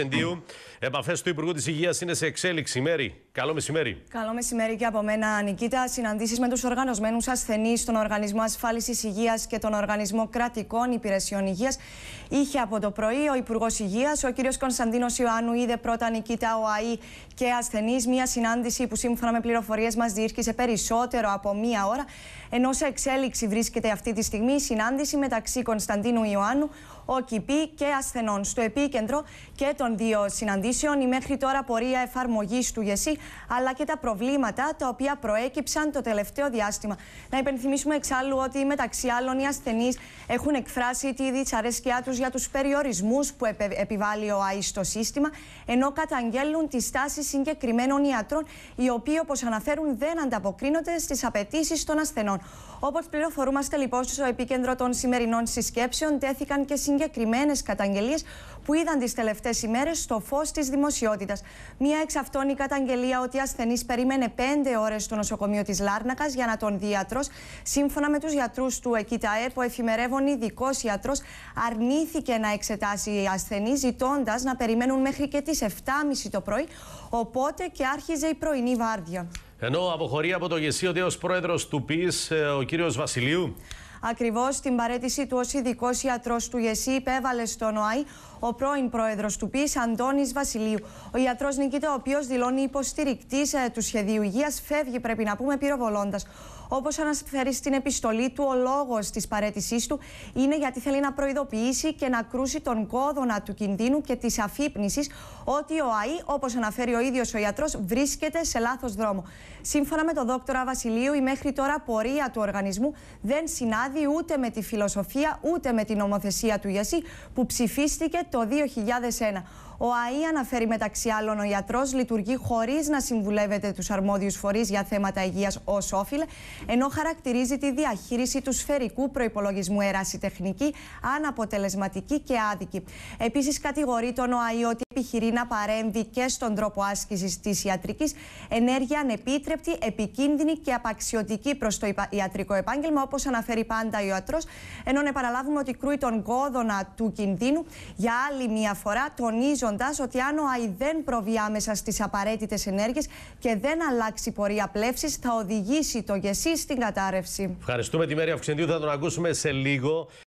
Εντίου. Επαφές του Υπουργού της Υγείας είναι σε εξέλιξη. Μέρη, καλό μεσημέρι. Καλό μεσημέρι και από μένα, Νικήτα. Συναντήσεις με τους οργανωμένου ασθενείς στον Οργανισμό Ασφάλισης Υγείας και τον Οργανισμό Κρατικών Υπηρεσιών Υγείας είχε από το πρωί ο Υπουργός Υγείας, ο κ. Κωνσταντίνος Ιωάννου, είδε πρώτα Νικήτα ΑΗ και ασθενείς. Μια συνάντηση που σύμφωνα με πληροφορίες μας διήρκησε περισσότερο από μία ώρα ενώ σε εξέλιξη βρίσκεται αυτή τη στιγμή η συνάντηση μεταξύ Κωνσταντίνου Ιωάννου, ΟΚΙΠΗ και ασθενών. Στο επίκεντρο και των δύο συναντήσεων η μέχρι τώρα πορεία εφαρμογής του ΓΕΣΥ, αλλά και τα προβλήματα τα οποία προέκυψαν το τελευταίο διάστημα. Να υπενθυμίσουμε εξάλλου ότι μεταξύ άλλων οι ασθενείς έχουν εκφράσει τη δυσαρέσκειά τους για τους περιορισμούς που επιβάλλει ο ΑΗ στο σύστημα, ενώ καταγγέλνουν τη στάση συγκεκριμένων ιατρών, οι οποίοι, όπως αναφέρουν, δεν ανταποκρίνονται στις απαιτήσεις των ασθενών. Λοιπόν. Όπως πληροφορούμαστε λοιπόν, στο επίκεντρο των σημερινών συσκέψεων τέθηκαν και συγκεκριμένες καταγγελίες που είδαν τις τελευταίες ημέρες στο φως της δημοσιότητας. Μία εξ αυτών η καταγγελία ότι ασθενής περίμενε πέντε ώρες στο νοσοκομείο της Λάρνακας για να τον δει Σύμφωνα με τους γιατρούς του ΕΚΙΤΑΕ που εφημερεύουν ειδικός ιατρό αρνήθηκε να εξετάσει οι ασθενείς, ζητώντας να περιμένουν μέχρι και τις 7.30 το πρωί. Οπότε και άρχιζε η πρωινή βάρδια. Ενώ αποχωρεί από το γεσίο ως πρόεδρος του ΠΙΣ ε, ο κύριος Βασιλείου. Ακριβώς την παρέτηση του ως ειδικός ιατρός του ΓΕΣΥ υπέβαλε στον ΟΑΗ ο πρώην πρόεδρος του ΠΗΣ Αντώνης Βασιλείου. Ο ιατρός Νικήτα, ο οποίος δηλώνει υποστηρικτής ε, του σχεδίου υγείας, φεύγει, πρέπει να πούμε, πυροβολώντας. Όπως αναφέρει στην επιστολή του, ο λόγος της παρέτησής του είναι γιατί θέλει να προειδοποιήσει και να κρούσει τον κόδωνα του κινδύνου και της αφύπνισης ότι ο ΑΗ, όπως αναφέρει ο ίδιος ο ιατρός, βρίσκεται σε λάθος δρόμο. Σύμφωνα με τον δόκτωρα Βασιλείου, η μέχρι τώρα πορεία του οργανισμού δεν συνάδει ούτε με τη φιλοσοφία ούτε με την νομοθεσία του γιασή που ψηφίστηκε το 2001. Ο ΑΗ αναφέρει μεταξύ άλλων ο ιατρό λειτουργεί χωρίς να συμβουλεύεται τους αρμόδιους φορείς για θέματα υγείας ως όφιλ, ενώ χαρακτηρίζει τη διαχείριση του σφαιρικού προπολογισμού τεχνική, αναποτελεσματική και άδικη. Επίσης, κατηγορεί τον ΟΑΗ ότι επιχειρεί να παρέμβει και στον τρόπο άσκησης της ιατρικής ενέργεια ανεπίτρεπτη, επικίνδυνη και απαξιωτική προς το ιατρικό επάγγελμα, όπως αναφέρει πάντα ο ιατρό. Ενώ να επαναλάβουμε ότι κρούει τον κόδωνα του κινδύνου για άλλη μία φορά, τονίζω τονίζοντα ότι αν ο ΑΗ δεν προβεί άμεσα στις απαραίτητες ενέργειες και δεν αλλάξει πορεία πλεύσης, θα οδηγήσει το ΓΕΣΥ στην κατάρρευση. Ευχαριστούμε τη Μέρια Αυξεντίου. Θα τον ακούσουμε σε λίγο.